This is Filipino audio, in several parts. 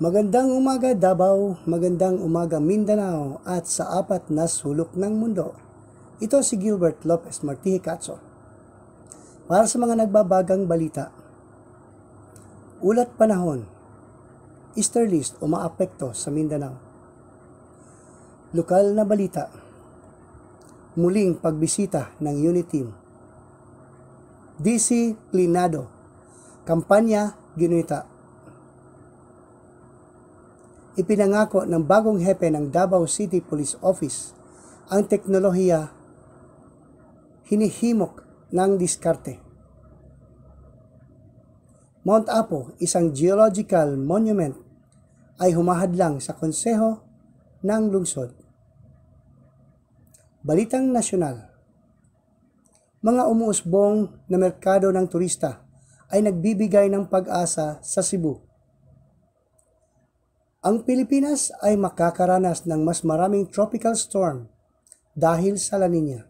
Magandang umaga Davao, magandang umaga Mindanao at sa apat na sulok ng mundo. Ito si Gilbert Lopez Martihicacho. Para sa mga nagbabagang balita, Ulat Panahon, Easter List umaapekto sa Mindanao. Lokal na balita, Muling pagbisita ng Uniteam. DC Plinado, Kampanya Ginuita Ipinangako ng bagong hepe ng Davao City Police Office ang teknolohiya hinihimok ng diskarte. Mount Apo, isang geological monument, ay humahadlang sa konseho ng lungsod. Balitang Nasyonal Mga umuusbong na merkado ng turista ay nagbibigay ng pag-asa sa Cebu ang Pilipinas ay makakaranas ng mas maraming tropical storm dahil sa La Nina.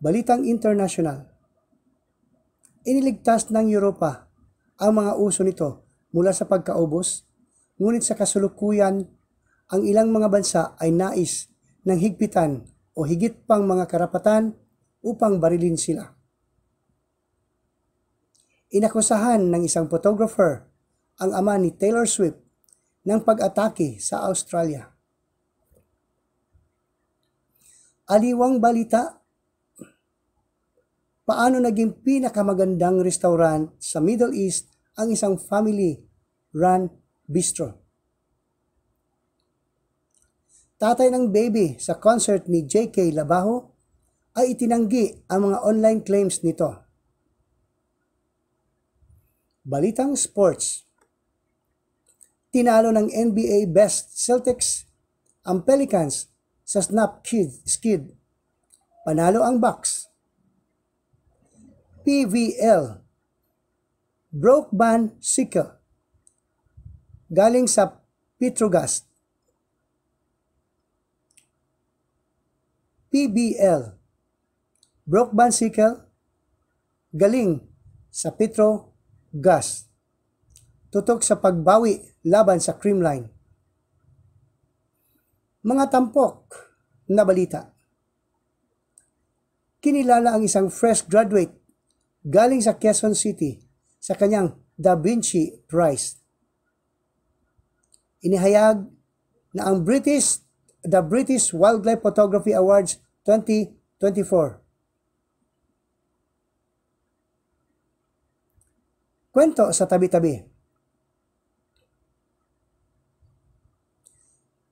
Balitang Internasyonal Iniligtas ng Europa ang mga uso nito mula sa pagkaubos, ngunit sa kasulukuyan, ang ilang mga bansa ay nais ng higpitan o higit pang mga karapatan upang barilin sila. Inakusahan ng isang photographer ang ama ni Taylor Swift ng pag-atake sa Australia. Aliwang balita, paano naging pinakamagandang restaurant sa Middle East ang isang family-run bistro. Tatay ng baby sa concert ni J.K. Labaho ay itinanggi ang mga online claims nito. Balitang Sports. Tinalo ng NBA Best Celtics ang Pelicans sa snap kid, skid. Panalo ang Bucks. PVL. Band Sickle. Galing sa Petrogast. PBL. Band Sickle. Galing sa Petro gas. Tutok sa pagbawi laban sa Kremlin. Mga tampok na balita. Kinilala ang isang fresh graduate galing sa Quezon City sa kanyang Da Vinci Prize. Inihayag na ang British The British Wildlife Photography Awards 2024 Kwento sa tabi-tabi.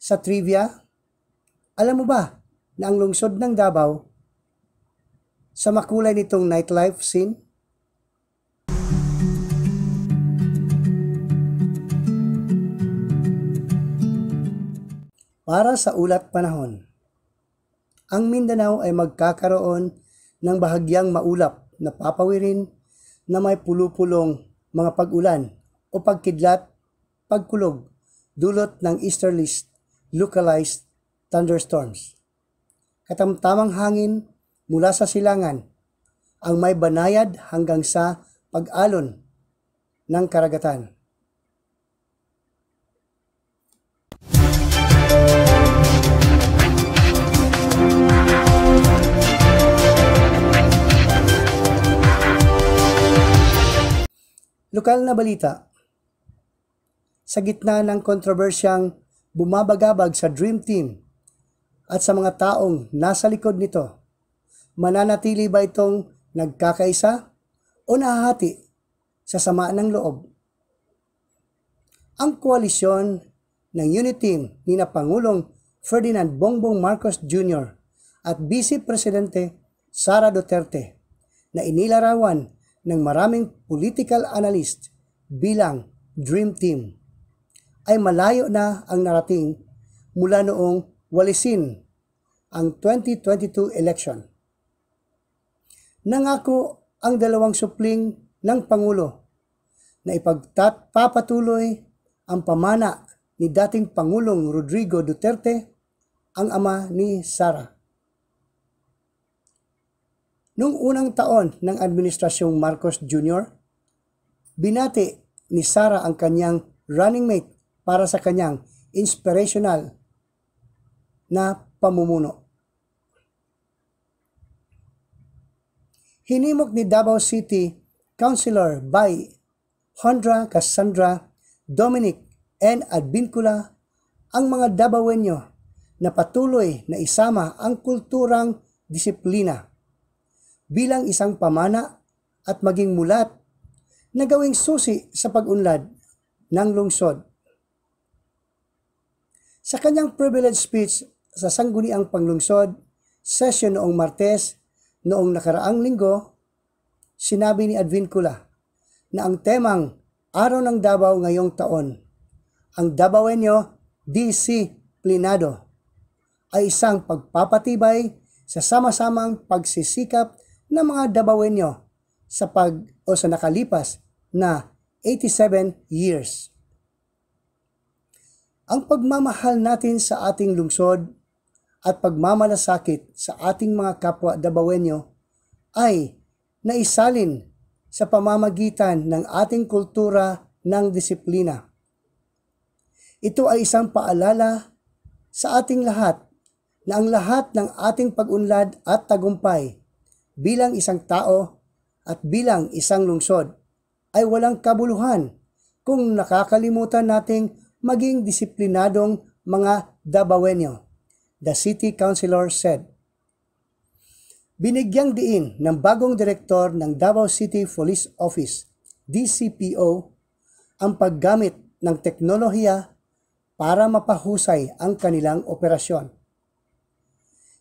Sa trivia, alam mo ba na ang lungsod ng Davao sa makulay nitong nightlife scene? Para sa ulat panahon, ang Mindanao ay magkakaroon ng bahagyang maulap na papawirin na may pulupulong mga pag-ulan o pagkidlat, pagkulog, dulot ng easterly localized thunderstorms. Katamtamang hangin mula sa silangan ang may banayad hanggang sa pag-alon ng karagatan. Lokal na balita. Sa gitna ng kontrobersyang bumabagabag sa Dream Team at sa mga taong nasa likod nito, mananatili ba itong nagkakaisa o nahahati sa sama ng loob? Ang koalisyon ng unit team ni na Pangulong Ferdinand Bongbong Marcos Jr. at Vice Presidente Sara Duterte na inilarawan ng maraming political analyst bilang Dream Team ay malayo na ang narating mula noong walisin ang 2022 election. Nangako ang dalawang supling ng Pangulo na ipagpapatuloy ang pamana ni dating Pangulong Rodrigo Duterte, ang ama ni Sara. Noong unang taon ng Administrasyong Marcos Jr., binati ni Sara ang kanyang running mate para sa kanyang inspirational na pamumuno. Hinimok ni Davao City Councilor by Hondra Cassandra Dominic and Advincula ang mga Dabawenyo na patuloy na isama ang kulturang disiplina bilang isang pamana at maging mulat na gawing susi sa pag-unlad ng lungsod. Sa kanyang privilege speech sa Sangguniang Panglungsod session noong Martes noong nakaraang linggo, sinabi ni Advincula na ang temang Araw ng Davao ngayong taon, ang Dabawenyo D.C. Plinado, ay isang pagpapatibay sa sama-samang pagsisikap ng mga Dabawenyo sa pag o sa nakalipas na 87 years. Ang pagmamahal natin sa ating lungsod at pagmamalasakit sa ating mga kapwa Dabawenyo ay naisalin sa pamamagitan ng ating kultura ng disiplina. Ito ay isang paalala sa ating lahat na ang lahat ng ating pagunlad at tagumpay bilang isang tao at bilang isang lungsod ay walang kabuluhan kung nakakalimutan nating maging disiplinadong mga Dabawenyo. The city councilor said, Binigyang diin ng bagong direktor ng Davao City Police Office, DCPO, ang paggamit ng teknolohiya para mapahusay ang kanilang operasyon.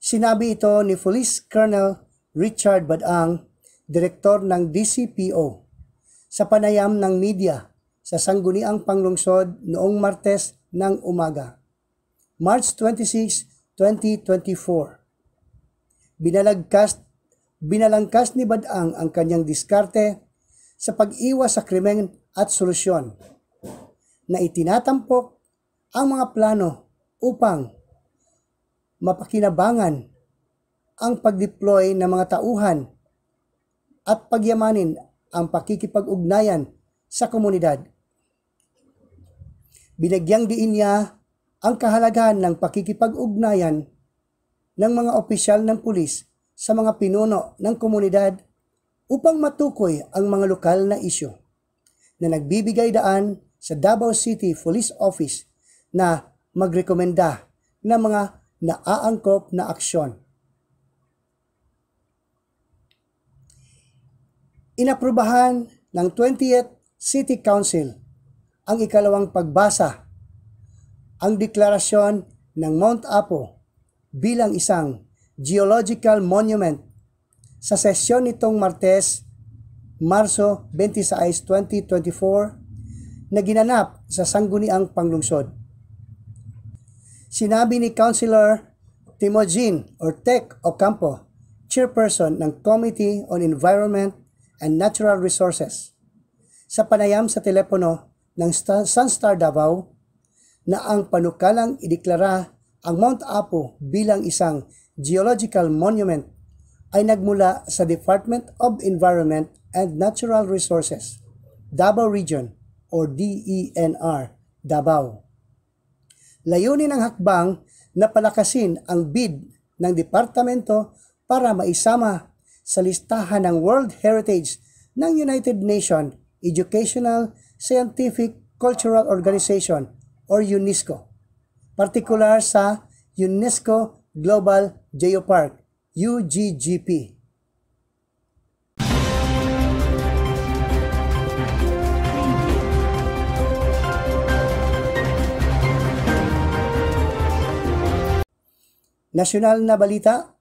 Sinabi ito ni Police Colonel Richard Badang, direktor ng DCPO, sa panayam ng media sa Sangguniang Panglungsod noong Martes ng umaga, March 26, 2024. Binalagkas, binalangkas ni Badang ang kanyang diskarte sa pag-iwas sa krimen at solusyon na itinatampok ang mga plano upang mapakinabangan ang pagdeploy ng mga tauhan at pagyamanin ang pakikipag-ugnayan sa komunidad. Binagyang diin niya ang kahalagahan ng pakikipag-ugnayan ng mga opisyal ng pulis sa mga pinuno ng komunidad upang matukoy ang mga lokal na isyo na nagbibigay daan sa Davao City Police Office na magrekomenda ng mga naaangkop na aksyon inaprubahan ng 20th City Council ang ikalawang pagbasa, ang deklarasyon ng Mount Apo bilang isang geological monument sa sesyon nitong Martes, Marso 26, 2024 na ginanap sa Sangguniang Panglungsod. Sinabi ni Councilor Timogene Ortec Ocampo, chairperson ng Committee on Environment and Natural Resources sa panayam sa telepono ng Sunstar Davao na ang panukalang ideklara ang Mount Apo bilang isang geological monument ay nagmula sa Department of Environment and Natural Resources, Davao Region or DENR, Davao. Layunin ng hakbang na palakasin ang bid ng departamento para maisama sa listahan ng World Heritage ng United Nations Educational, Scientific, Cultural Organization or UNESCO, partikular sa UNESCO Global Geopark, UGGP. Nasyonal na balita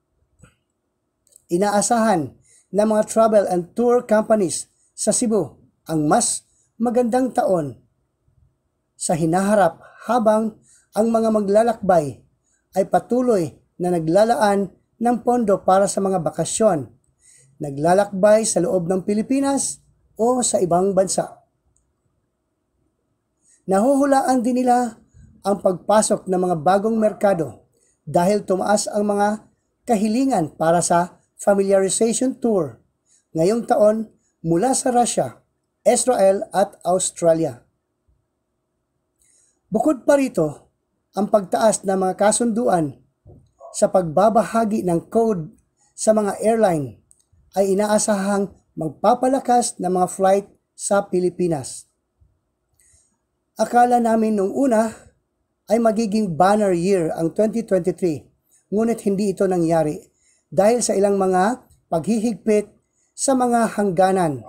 inaasahan ng mga travel and tour companies sa Cebu ang mas magandang taon sa hinaharap habang ang mga maglalakbay ay patuloy na naglalaan ng pondo para sa mga bakasyon, naglalakbay sa loob ng Pilipinas o sa ibang bansa. Nahuhulaan din nila ang pagpasok ng mga bagong merkado dahil tumaas ang mga kahilingan para sa Familiarization Tour ngayong taon mula sa Russia, Israel at Australia. Bukod pa rito, ang pagtaas ng mga kasunduan sa pagbabahagi ng code sa mga airline ay inaasahang magpapalakas ng mga flight sa Pilipinas. Akala namin nung una ay magiging banner year ang 2023, ngunit hindi ito nangyari dahil sa ilang mga paghihigpit sa mga hangganan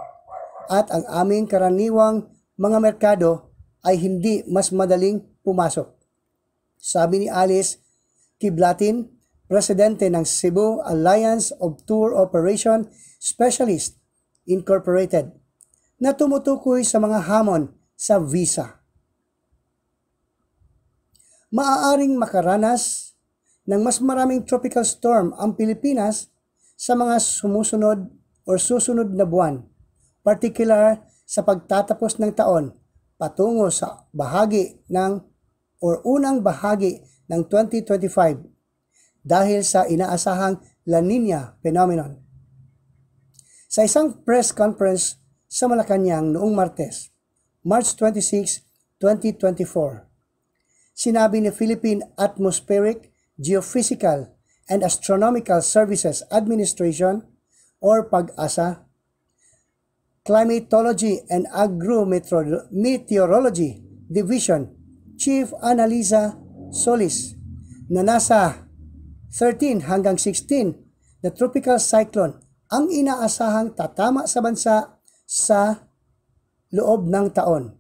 at ang aming karaniwang mga merkado ay hindi mas madaling pumasok. Sabi ni Alice Kiblatin, Presidente ng Cebu Alliance of Tour Operation Specialist Incorporated na tumutukoy sa mga hamon sa visa. Maaaring makaranas ng mas maraming tropical storm ang Pilipinas sa mga sumusunod o susunod na buwan, particular sa pagtatapos ng taon patungo sa bahagi ng or unang bahagi ng 2025 dahil sa inaasahang La Nina phenomenon. Sa isang press conference sa Malacanang noong Martes, March 26, 2024, sinabi ni Philippine Atmospheric Geophysical and Astronomical Services Administration or PAGASA, Climatology and Agrometeorology Division Chief Analisa Solis na nasa 13 hanggang 16 na tropical cyclone ang inaasahang tatama sa bansa sa loob ng taon.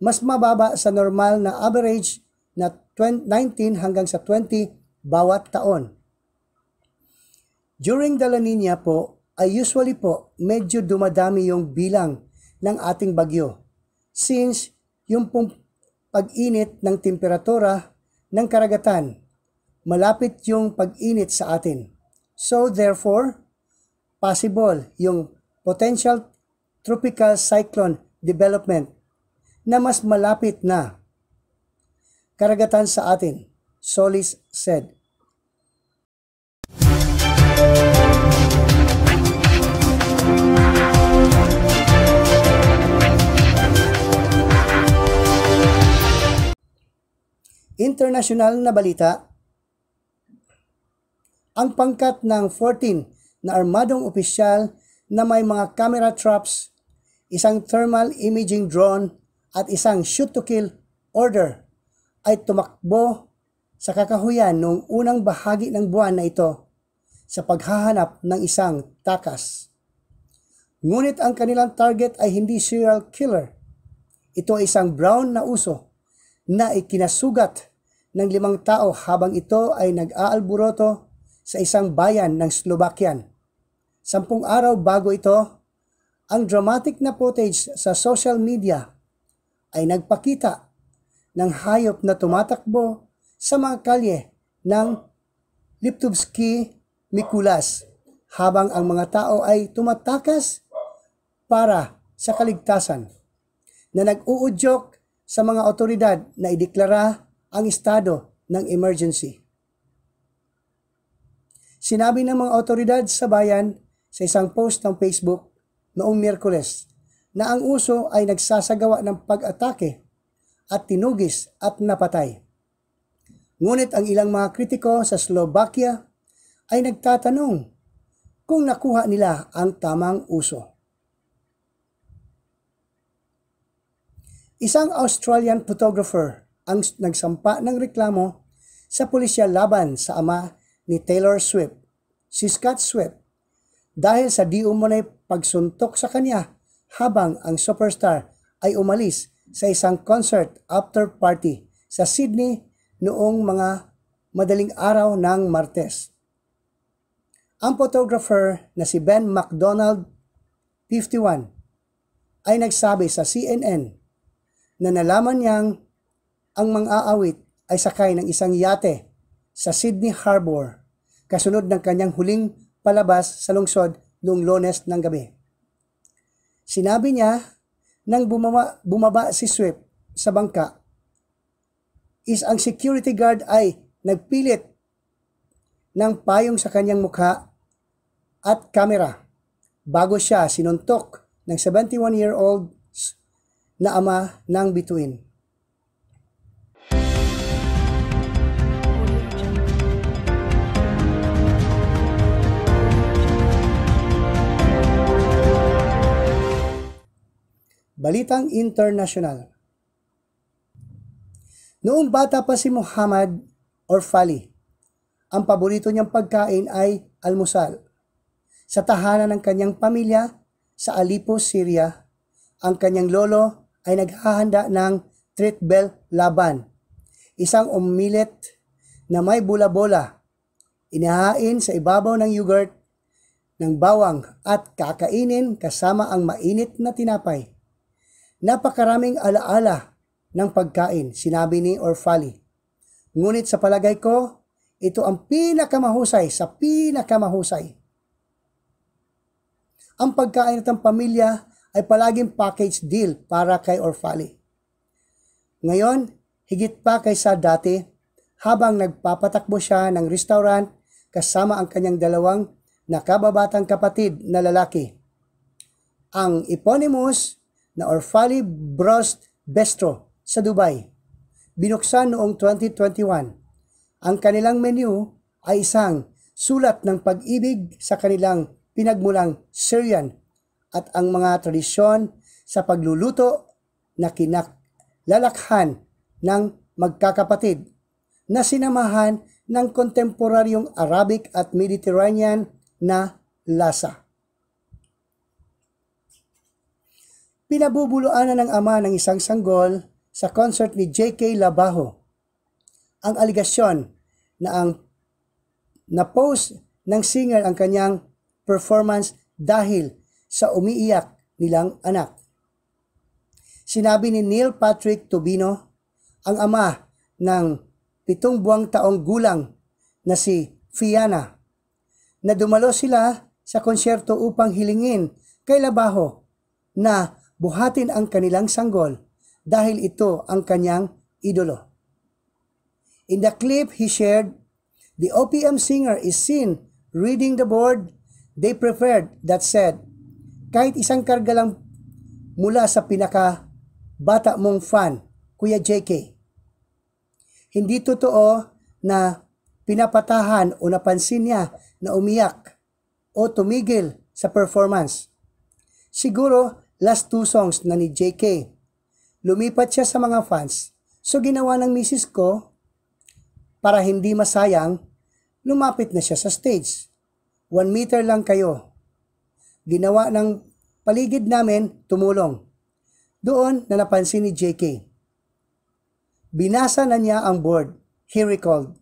Mas mababa sa normal na average na 19 hanggang sa 20 bawat taon. During the La Nina po, ay usually po medyo dumadami yung bilang ng ating bagyo since yung pag-init ng temperatura ng karagatan, malapit yung pag-init sa atin. So therefore, possible yung potential tropical cyclone development na mas malapit na karagatan sa atin, Solis said. International na balita, ang pangkat ng 14 na armadong opisyal na may mga camera traps, isang thermal imaging drone at isang shoot-to-kill order ay tumakbo sa kakahuyan noong unang bahagi ng buwan na ito sa paghahanap ng isang takas. Ngunit ang kanilang target ay hindi serial killer. Ito ay isang brown na uso na ikinasugat ng limang tao habang ito ay nag-aalburoto sa isang bayan ng Slovakian. Sampung araw bago ito, ang dramatic na footage sa social media ay nagpakita ng hayop na tumatakbo sa mga kalye ng Liptovsky Mikulas habang ang mga tao ay tumatakas para sa kaligtasan na nag-uudyok sa mga otoridad na ideklara ang estado ng emergency. Sinabi ng mga otoridad sa bayan sa isang post ng Facebook noong Miyerkules na ang uso ay nagsasagawa ng pag-atake at tinugis at napatay. Ngunit ang ilang mga kritiko sa Slovakia ay nagtatanong kung nakuha nila ang tamang uso. Isang Australian photographer ang nagsampa ng reklamo sa pulisya laban sa ama ni Taylor Swift, si Scott Swift, dahil sa di umunay pagsuntok sa kanya habang ang superstar ay umalis sa isang concert after party sa Sydney noong mga madaling araw ng Martes. Ang photographer na si Ben McDonald, 51, ay nagsabi sa CNN na nalaman niyang ang mang-aawit ay sakay ng isang yate sa Sydney Harbour kasunod ng kanyang huling palabas sa lungsod noong lones ng gabi. Sinabi niya nang bumaba, bumaba si Swift sa bangka is ang security guard ay nagpilit ng payong sa kanyang mukha at kamera bago siya sinuntok ng 71-year-old na ama ng bituin. Balitang Internasyonal Noong bata pa si Muhammad or Fali, ang paborito niyang pagkain ay almusal. Sa tahanan ng kanyang pamilya sa Alipo, Syria, ang kanyang lolo ay naghahanda ng tritbel laban, isang omelet na may bulabola, bola inihain sa ibabaw ng yogurt ng bawang at kakainin kasama ang mainit na tinapay. Napakaraming alaala ng pagkain, sinabi ni Orfali. Ngunit sa palagay ko, ito ang pinakamahusay sa pinakamahusay. Ang pagkain ng pamilya ay palaging package deal para kay Orfali. Ngayon, higit pa kaysa dati, habang nagpapatakbo siya ng restaurant kasama ang kanyang dalawang nakababatang kapatid na lalaki. Ang eponymous na Orfali Brost Bestro sa Dubai. Binuksan noong 2021. Ang kanilang menu ay isang sulat ng pag-ibig sa kanilang pinagmulang Syrian at ang mga tradisyon sa pagluluto na kinaklalakhan ng magkakapatid na sinamahan ng kontemporaryong Arabic at Mediterranean na lasa. Pinabubuluan na ng ama ng isang sanggol sa concert ni J.K. Labajo. Ang aligasyon na ang na-post ng singer ang kanyang performance dahil sa umiiyak nilang anak. Sinabi ni Neil Patrick Tubino, ang ama ng pitong buwang taong gulang na si Fiana, na dumalo sila sa konsyerto upang hilingin kay Labaho na buhatin ang kanilang sanggol dahil ito ang kanyang idolo. In the clip he shared, the OPM singer is seen reading the board they preferred that said, kahit isang karga lang mula sa pinaka bata mong fan, Kuya JK. Hindi totoo na pinapatahan o napansin niya na umiyak o tumigil sa performance. Siguro last two songs na ni JK. Lumipat siya sa mga fans, so ginawa ng misis ko, para hindi masayang, lumapit na siya sa stage. One meter lang kayo. Ginawa ng paligid namin, tumulong. Doon na napansin ni JK. Binasa na niya ang board, he recalled.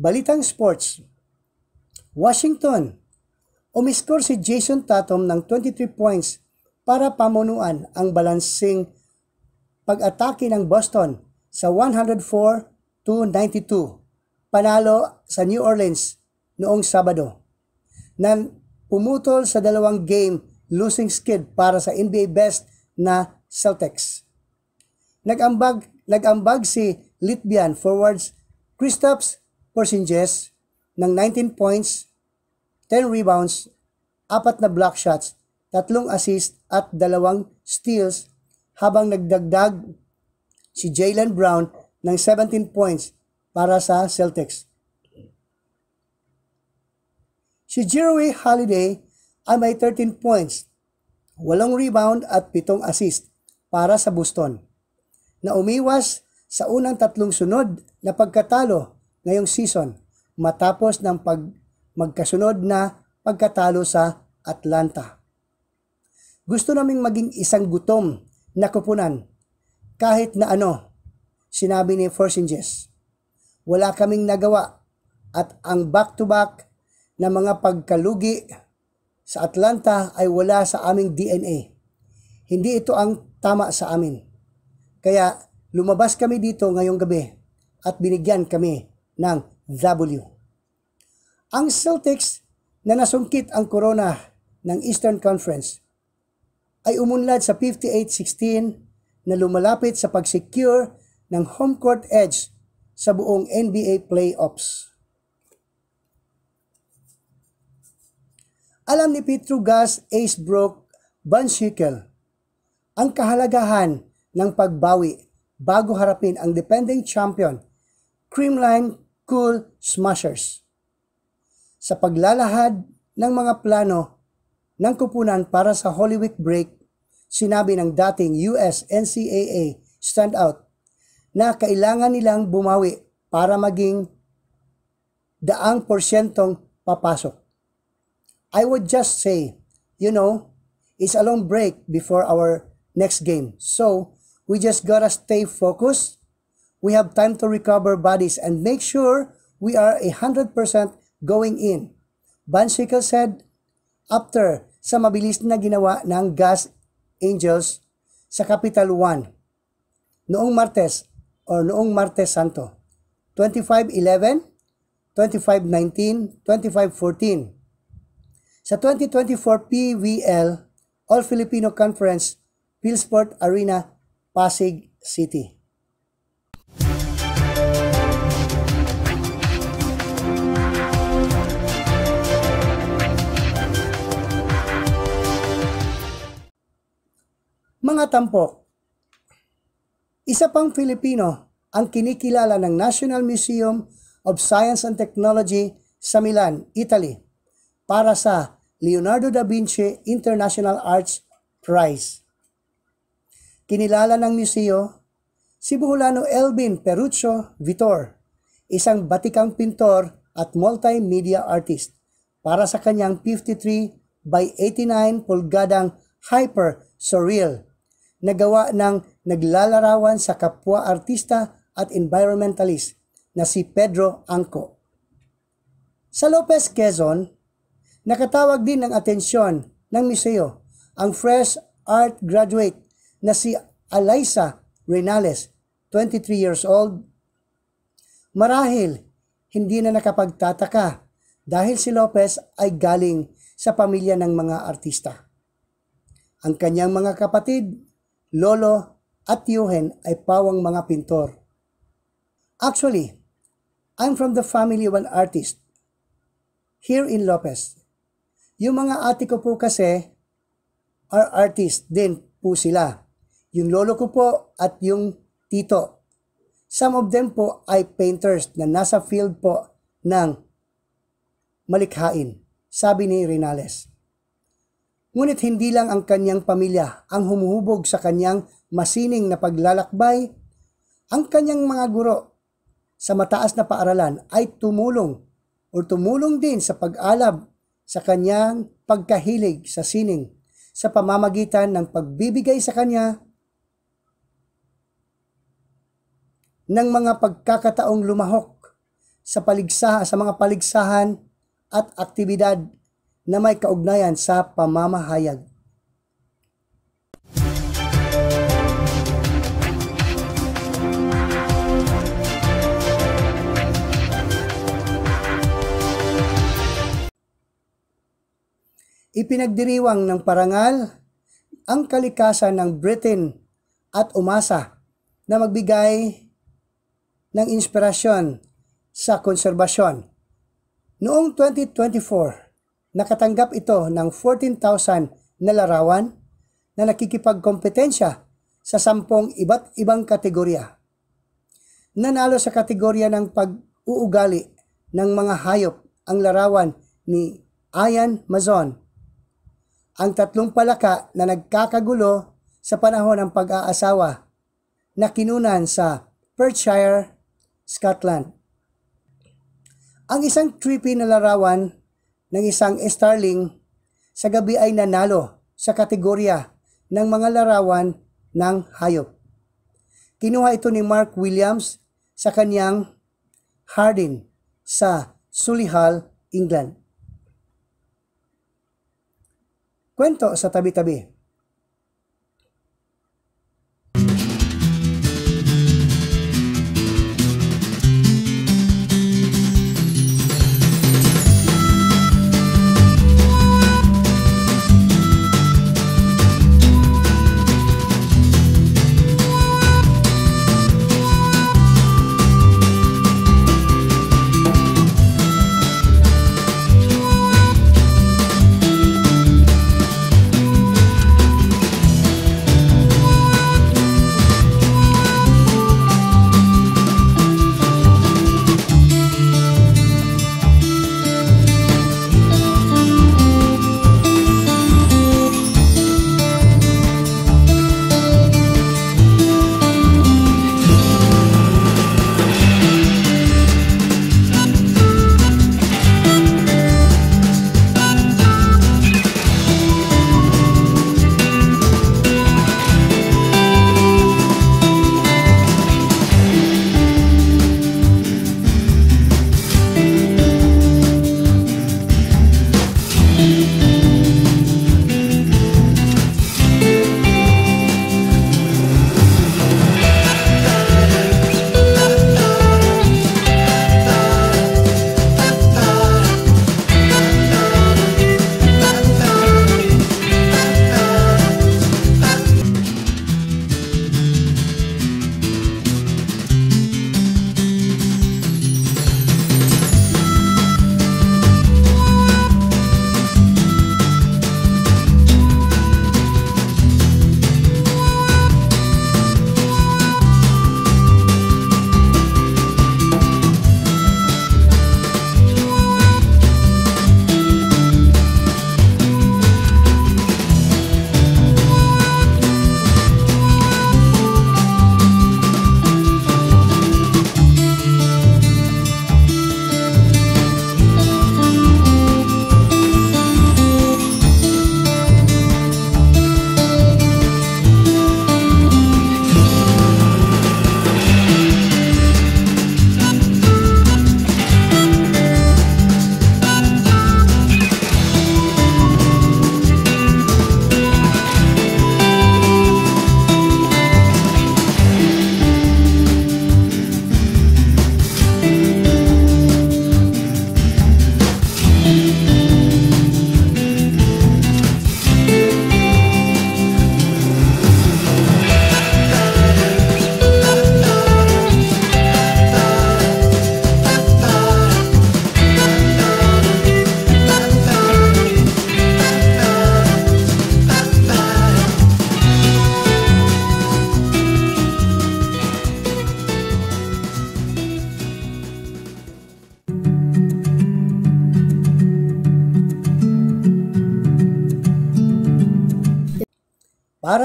Balitang Sports Washington Umiskor si Jason Tatum ng 23 points para pamunuan ang balansing pag-atake ng Boston sa 104 92 panalo sa New Orleans noong Sabado na umutol sa dalawang game losing skid para sa NBA best na Celtics. Nagambag, nagambag si Litvian forwards Kristaps percentages ng 19 points, 10 rebounds, apat na block shots, tatlong assist at dalawang steals habang nagdagdag si Jalen Brown ng 17 points para sa Celtics. Si Jerry Holiday ay may 13 points, 8 rebound at 7 assist para sa Boston na umiwas sa unang tatlong sunod na pagkatalo ngayong season matapos ng pag magkasunod na pagkatalo sa Atlanta. Gusto naming maging isang gutom na kupunan kahit na ano, sinabi ni Forsinges. Wala kaming nagawa at ang back-to-back na mga pagkalugi sa Atlanta ay wala sa aming DNA. Hindi ito ang tama sa amin. Kaya lumabas kami dito ngayong gabi at binigyan kami ng W. Ang Celtics na nasungkit ang corona ng Eastern Conference ay umunlad sa 58-16 na lumalapit sa pag-secure ng home court edge sa buong NBA playoffs. Alam ni Gas Ace Acebrook Bansikel ang kahalagahan ng pagbawi bago harapin ang defending champion Creamline Cool Smashers sa paglalahad ng mga plano ng kupunan para sa Holy Week break, sinabi ng dating US NCAA standout na kailangan nilang bumawi para maging daang porsyentong papasok. I would just say, you know, it's a long break before our next game. So, we just gotta stay focused we have time to recover bodies and make sure we are 100% going in. Van said after sa mabilis na ginawa ng Gas Angels sa Capital One noong Martes or noong Martes Santo 2511 2519 2514 sa 2024 PVL All Filipino Conference Philsport Arena Pasig City Mga tampok, isa pang Filipino ang kinikilala ng National Museum of Science and Technology sa Milan, Italy para sa Leonardo da Vinci International Arts Prize. Kinilala ng museo si Buholano Elvin Peruccio Vitor, isang batikang pintor at multimedia artist para sa kanyang 53 by 89 pulgadang hyper surreal nagawa ng naglalarawan sa kapwa artista at environmentalist na si Pedro Angco. Sa Lopez Quezon, nakatawag din ng atensyon ng museo ang fresh art graduate na si Alisa Reynales, 23 years old. Marahil, hindi na nakapagtataka dahil si Lopez ay galing sa pamilya ng mga artista. Ang kanyang mga kapatid lolo at tiyuhin ay pawang mga pintor. Actually, I'm from the family of an artist here in Lopez. Yung mga ate ko po kasi are artist din po sila. Yung lolo ko po at yung tito. Some of them po ay painters na nasa field po ng malikhain, sabi ni Rinales. Ngunit hindi lang ang kanyang pamilya ang humuhubog sa kanyang masining na paglalakbay, ang kanyang mga guro sa mataas na paaralan ay tumulong o tumulong din sa pag-alab sa kanyang pagkahilig sa sining sa pamamagitan ng pagbibigay sa kanya ng mga pagkakataong lumahok sa paligsahan sa mga paligsahan at aktibidad na may kaugnayan sa pamamahayag. Ipinagdiriwang ng parangal ang kalikasan ng Britain at umasa na magbigay ng inspirasyon sa konserbasyon. Noong 2024, Nakatanggap ito ng 14,000 na larawan na nakikipagkompetensya sa sampung iba't ibang kategorya. Nanalo sa kategorya ng pag-uugali ng mga hayop ang larawan ni Ayan Mazon. Ang tatlong palaka na nagkakagulo sa panahon ng pag-aasawa na kinunan sa Perthshire, Scotland. Ang isang trippy na larawan ng isang Starling sa gabi ay nanalo sa kategorya ng mga larawan ng hayop. Kinuha ito ni Mark Williams sa kanyang Hardin sa Sulihal, England. Kwento sa tabi-tabi.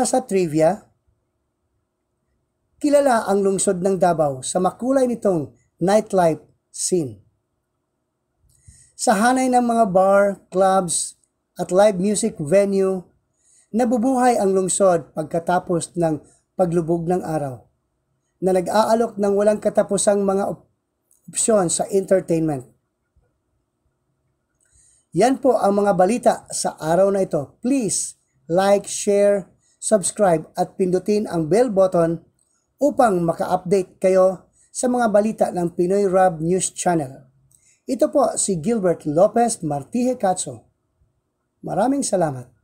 sa trivia, kilala ang lungsod ng Davao sa makulay nitong nightlife scene. Sa hanay ng mga bar, clubs, at live music venue, nabubuhay ang lungsod pagkatapos ng paglubog ng araw na nag-aalok ng walang katapusang mga op- opsyon sa entertainment. Yan po ang mga balita sa araw na ito. Please like, share, subscribe at pindutin ang bell button upang maka-update kayo sa mga balita ng Pinoy Rob News Channel. Ito po si Gilbert Lopez Martije Katso. Maraming salamat.